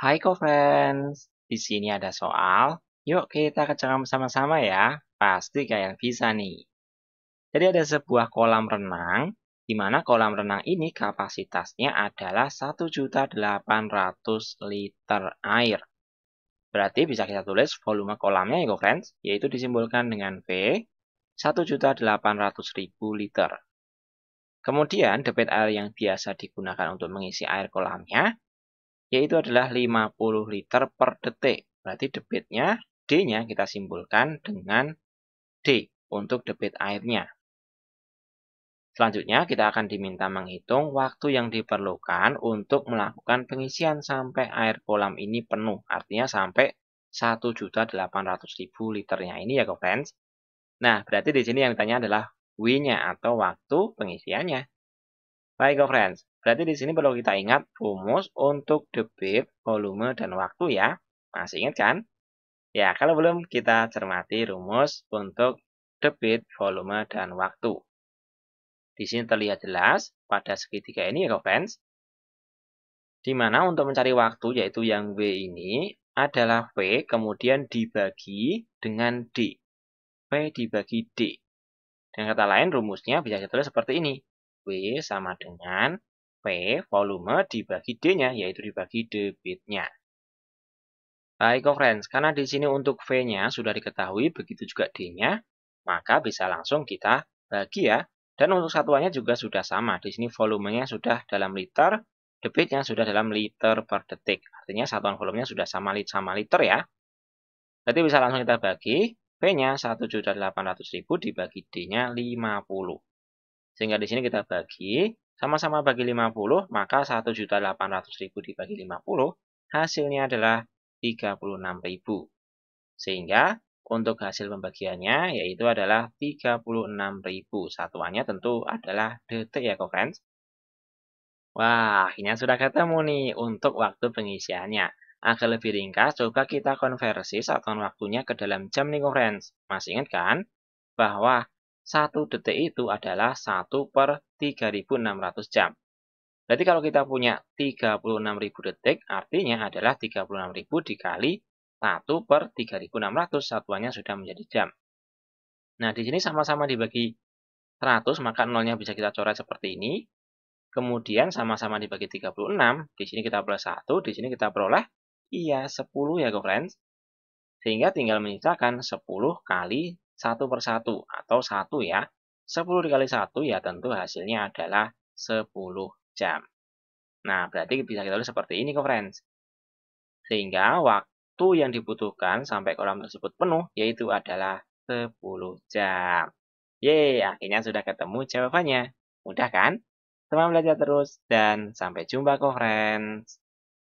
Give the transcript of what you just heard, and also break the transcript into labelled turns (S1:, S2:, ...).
S1: Hai co-friends, di sini ada soal. Yuk kita kerjakan bersama-sama ya. Pasti kalian bisa nih. Jadi ada sebuah kolam renang, di mana kolam renang ini kapasitasnya adalah 1.800 liter air. Berarti bisa kita tulis volume kolamnya ya co-friends, yaitu disimbolkan dengan V, 1.800.000 liter. Kemudian debit air yang biasa digunakan untuk mengisi air kolamnya yaitu adalah 50 liter per detik. Berarti debitnya, D-nya kita simpulkan dengan D untuk debit airnya. Selanjutnya, kita akan diminta menghitung waktu yang diperlukan untuk melakukan pengisian sampai air kolam ini penuh. Artinya sampai 1.800.000 liternya ini ya, friends. Nah, berarti di sini yang ditanya adalah W-nya atau waktu pengisiannya. Baik, friends. Berarti di sini perlu kita ingat rumus untuk debit, volume, dan waktu ya. Masih ingat kan? Ya, kalau belum kita cermati rumus untuk debit, volume, dan waktu. Di sini terlihat jelas pada segitiga ini ya, friends. Di mana untuk mencari waktu yaitu yang W ini adalah V kemudian dibagi dengan D. V dibagi D. Dengan kata lain rumusnya bisa ditulis seperti ini. W sama dengan P volume dibagi D-nya, yaitu dibagi debitnya. Baik, friends, karena di sini untuk V-nya sudah diketahui, begitu juga D-nya, maka bisa langsung kita bagi ya. Dan untuk satuannya juga sudah sama. Di sini volumenya sudah dalam liter, debitnya sudah dalam liter per detik. Artinya satuan volumenya sudah sama, lit sama liter ya. Berarti bisa langsung kita bagi. V-nya 1.800.000 dibagi D-nya 50. Sehingga di sini kita bagi sama-sama bagi 50, maka 1.800.000 dibagi 50, hasilnya adalah 36.000. Sehingga untuk hasil pembagiannya yaitu adalah 36.000. Satuannya tentu adalah detik ya, friends. Wah, akhirnya sudah ketemu nih untuk waktu pengisiannya. Agar lebih ringkas, coba kita konversi satuan waktunya ke dalam jam nih, friends. Masih ingat kan? Bahwa 1 detik itu adalah 1 per 3600 jam. Berarti kalau kita punya 36.000 detik, artinya adalah 36.000 dikali 1 per 3.600, satuannya sudah menjadi jam. Nah, di sini sama-sama dibagi 100, maka nolnya bisa kita coret seperti ini. Kemudian sama-sama dibagi 36, di sini kita peroleh 1, di sini kita peroleh, iya, 10 ya, friends. Sehingga tinggal menyisakan 10 kali satu persatu atau satu ya. 10 dikali satu ya tentu hasilnya adalah 10 jam. Nah, berarti bisa kita lihat seperti ini ke friends. Sehingga waktu yang dibutuhkan sampai kolam tersebut penuh yaitu adalah 10 jam. Yeay, akhirnya sudah ketemu jawabannya. Mudah kan? Semangat belajar terus dan sampai jumpa ke friends.